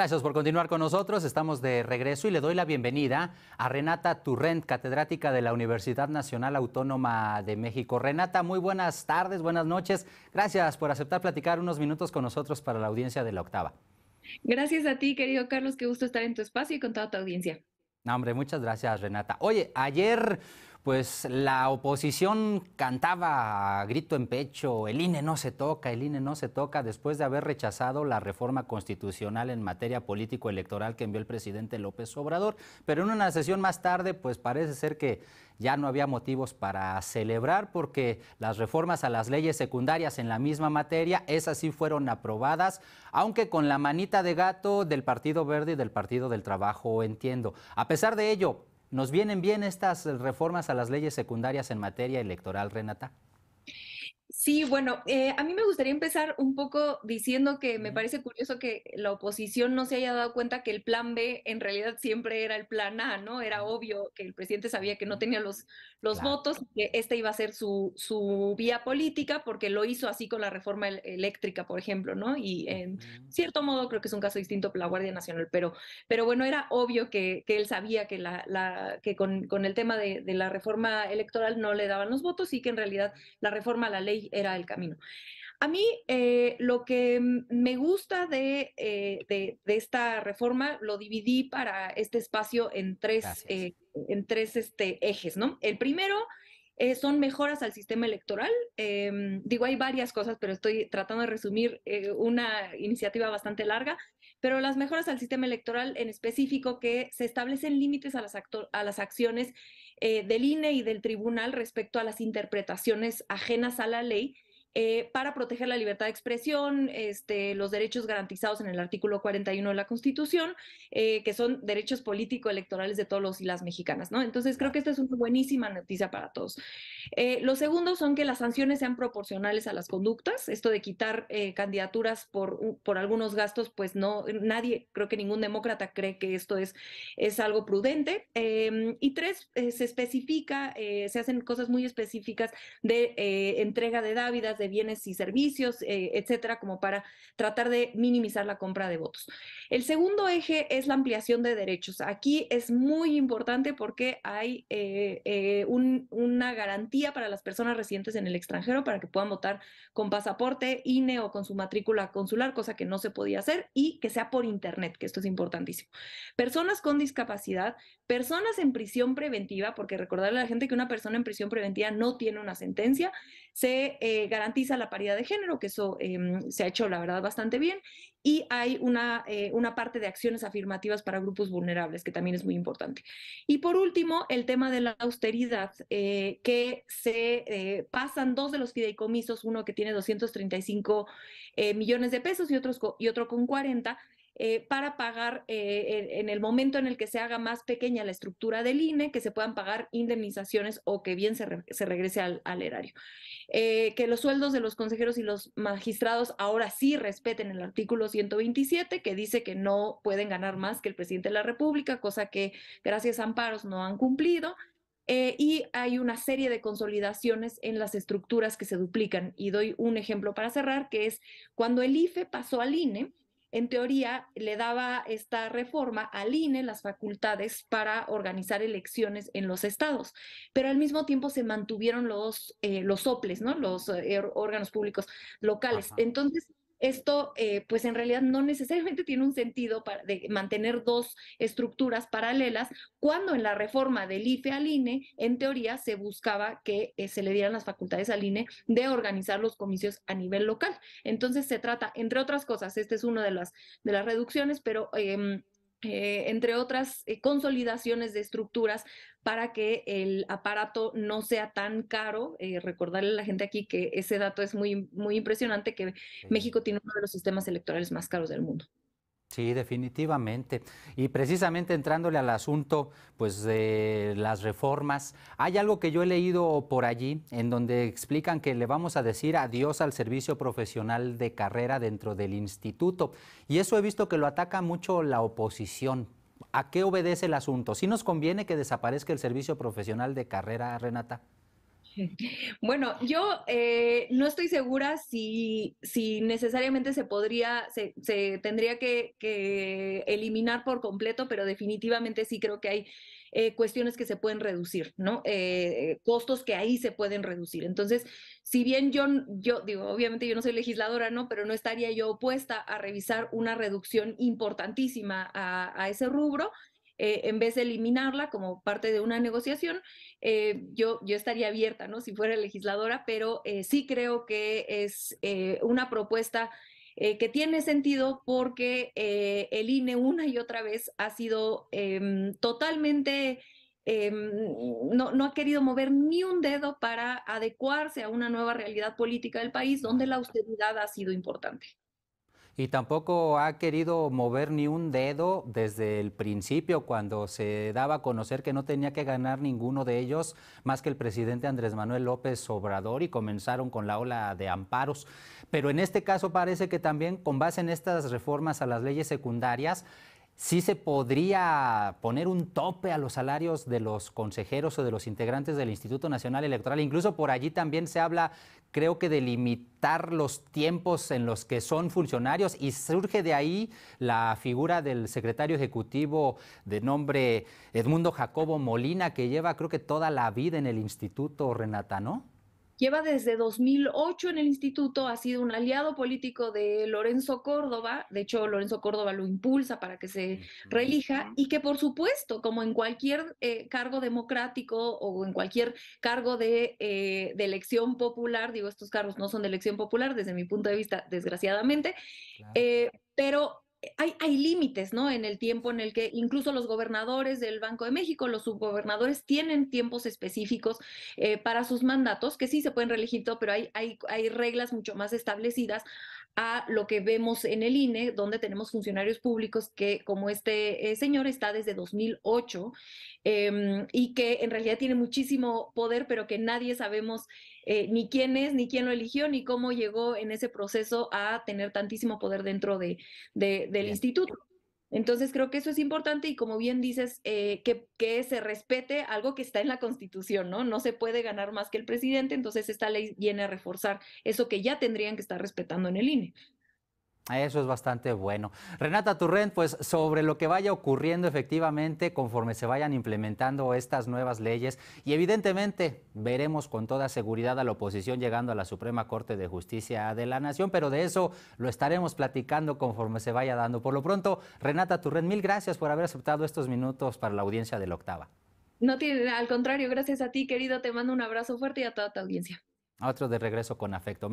Gracias por continuar con nosotros. Estamos de regreso y le doy la bienvenida a Renata Turrent, catedrática de la Universidad Nacional Autónoma de México. Renata, muy buenas tardes, buenas noches. Gracias por aceptar platicar unos minutos con nosotros para la audiencia de la octava. Gracias a ti, querido Carlos. Qué gusto estar en tu espacio y con toda tu audiencia. No, hombre, muchas gracias, Renata. Oye, ayer pues la oposición cantaba a grito en pecho, el INE no se toca, el INE no se toca, después de haber rechazado la reforma constitucional en materia político-electoral que envió el presidente López Obrador. Pero en una sesión más tarde, pues parece ser que ya no había motivos para celebrar porque las reformas a las leyes secundarias en la misma materia, esas sí fueron aprobadas, aunque con la manita de gato del Partido Verde y del Partido del Trabajo, entiendo. A pesar de ello, ¿Nos vienen bien estas eh, reformas a las leyes secundarias en materia electoral, Renata? Sí, bueno, eh, a mí me gustaría empezar un poco diciendo que me parece curioso que la oposición no se haya dado cuenta que el plan B en realidad siempre era el plan A, ¿no? Era obvio que el presidente sabía que no tenía los, los votos, que esta iba a ser su, su, vía política, porque lo hizo así con la reforma eléctrica, por ejemplo, ¿no? Y en cierto modo creo que es un caso distinto por la Guardia Nacional, pero, pero bueno, era obvio que, que él sabía que, la, la que con, con, el tema de, de la reforma electoral no le daban los votos y que en realidad la reforma a la ley era el camino. A mí eh, lo que me gusta eh, de, esta reforma lo dividí para este espacio en tres, eh, en tres este, ejes, ¿no? El primero eh, son mejoras al sistema electoral. Em, digo, hay varias cosas, pero estoy tratando de resumir eh, una iniciativa bastante larga. Pero las mejoras al sistema electoral en específico que se establecen límites a las, a las acciones eh, del INE y del tribunal respecto a las interpretaciones ajenas a la ley eh, para proteger la libertad de expresión, este, los derechos garantizados en el artículo 41 de la Constitución, eh, que son derechos político-electorales de todos los y las mexicanas, ¿no? Entonces creo que esta es una buenísima noticia para todos. Eh, lo segundo son que las sanciones sean proporcionales a las conductas, esto de quitar eh, candidaturas por, por algunos gastos, pues no, nadie, creo que ningún demócrata cree que esto es, es algo prudente. Em, y tres, se especifica, se hacen cosas muy específicas de entrega de dávidas, de bienes y servicios, eh, etcétera, como para tratar de minimizar la compra de votos. El segundo eje es la ampliación de derechos. Aquí es muy importante porque hay eh, eh, una garantía para las personas residentes en el extranjero para que puedan votar con pasaporte, INE o con su matrícula consular, cosa que no se podía hacer, y que sea por Internet, que esto es importantísimo. Personas con discapacidad, personas en prisión preventiva, porque recordarle a la gente que una persona en prisión preventiva no tiene una sentencia, se eh, garantiza la paridad de género, que eso em, se ha hecho, la verdad, bastante bien, y hay una, eh, una parte de acciones afirmativas para grupos vulnerables, que también es muy importante. Y por último, el tema de la austeridad, eh, que se eh, pasan dos de los fideicomisos, uno que tiene 235 millones de pesos y, otros, y otro con 40, eh, para pagar eh, en, el momento en el que se haga más pequeña la estructura del INE, que se puedan pagar indemnizaciones o que bien se, regrese al, erario. Eh, que los sueldos de los consejeros y los magistrados ahora sí respeten el artículo 127, que dice que no pueden ganar más que el presidente de la República, cosa que gracias a amparos no han cumplido. y hay una serie de consolidaciones en las estructuras que se duplican. Y doy un ejemplo para cerrar, que es cuando el IFE pasó al INE, en teoría le daba esta reforma al INE las facultades para organizar elecciones en los estados, pero al mismo tiempo se mantuvieron los, eh, los soples, ¿no? los eh, órganos públicos locales. Entonces, esto eh, pues en realidad no necesariamente tiene un sentido para, de mantener dos estructuras paralelas, cuando en la reforma del IFE al INE, en teoría se buscaba que eh, se le dieran las facultades al INE de organizar los comicios a nivel local. Entonces se trata, entre otras cosas, este es una de las, de las reducciones, pero... Em, eh, entre otras eh, consolidaciones de estructuras para que el aparato no sea tan caro. Eh, recordarle a la gente aquí que ese dato es muy, muy impresionante, que México tiene uno de los sistemas electorales más caros del mundo. Sí, definitivamente. Y precisamente entrándole al asunto, pues de las reformas, hay algo que yo he leído por allí en donde explican que le vamos a decir adiós al servicio profesional de carrera dentro del instituto. Y eso he visto que lo ataca mucho la oposición. ¿A qué obedece el asunto? ¿Sí nos conviene que desaparezca el servicio profesional de carrera, Renata? Bueno, yo eh, no estoy segura si, si necesariamente se podría, se, se tendría que, eliminar por completo, pero definitivamente sí creo que hay eh, cuestiones que se pueden reducir, ¿no? Eh, costos que ahí se pueden reducir. Entonces, si bien yo, yo digo, obviamente yo no soy legisladora, ¿no? Pero no estaría yo opuesta a revisar una reducción importantísima a ese rubro eh, en vez de eliminarla como parte de una negociación, eh, yo, estaría abierta, Si fuera legisladora, pero eh, sí creo que es una propuesta que tiene sentido porque el INE una y otra vez ha sido em, totalmente... Em, no, ha querido mover ni un dedo para adecuarse a una nueva realidad política del país donde la austeridad ha sido importante. Y tampoco ha querido mover ni un dedo desde el principio, cuando se daba a conocer que no tenía que ganar ninguno de ellos más que el presidente Andrés Manuel López Obrador y comenzaron con la ola de amparos. Pero en este caso parece que también con base en estas reformas a las leyes secundarias, sí se podría poner un tope a los salarios de los consejeros o de los integrantes del Instituto Nacional Electoral. Incluso por allí también se habla, creo que, de limitar los tiempos en los que son funcionarios y surge de ahí la figura del secretario ejecutivo de nombre Edmundo Jacobo Molina, que lleva creo que toda la vida en el instituto, Renata, ¿no? Lleva desde 2008 en el instituto, ha sido un aliado político de Lorenzo Córdoba, de hecho Lorenzo Córdoba lo impulsa para que se reelija y que por supuesto, como en cualquier eh, cargo democrático o en cualquier cargo eh, de, elección popular, digo, estos cargos no son de elección popular desde mi punto de vista, desgraciadamente, eh, pero eh, hay, hay límites, ¿no? En el tiempo en el que incluso los gobernadores del Banco de México, los subgobernadores tienen tiempos específicos eh, para sus mandatos, que sí se pueden reelegir todo, pero hay, hay, hay reglas mucho más establecidas a lo que vemos en el INE, donde tenemos funcionarios públicos que, como este eh, señor, está desde 2008 em, y que en realidad tiene muchísimo poder, pero que nadie sabemos eh, ni quién es, ni quién lo eligió, ni cómo llegó en ese proceso a tener tantísimo poder dentro del instituto. Entonces creo que eso es importante y como bien dices, eh, que, se respete algo que está en la Constitución, ¿no? No se puede ganar más que el presidente, entonces esta ley viene a reforzar eso que ya tendrían que estar respetando en el INE. Eso es bastante bueno. Renata Turrent, pues sobre lo que vaya ocurriendo efectivamente conforme se vayan implementando estas nuevas leyes y evidentemente veremos con toda seguridad a la oposición llegando a la Suprema Corte de Justicia de la Nación, pero de eso lo estaremos platicando conforme se vaya dando. Por lo pronto, Renata Turrent, mil gracias por haber aceptado estos minutos para la audiencia del la octava. No tiene, al contrario, gracias a ti, querido, te mando un abrazo fuerte y a toda tu audiencia. otro de regreso con afecto.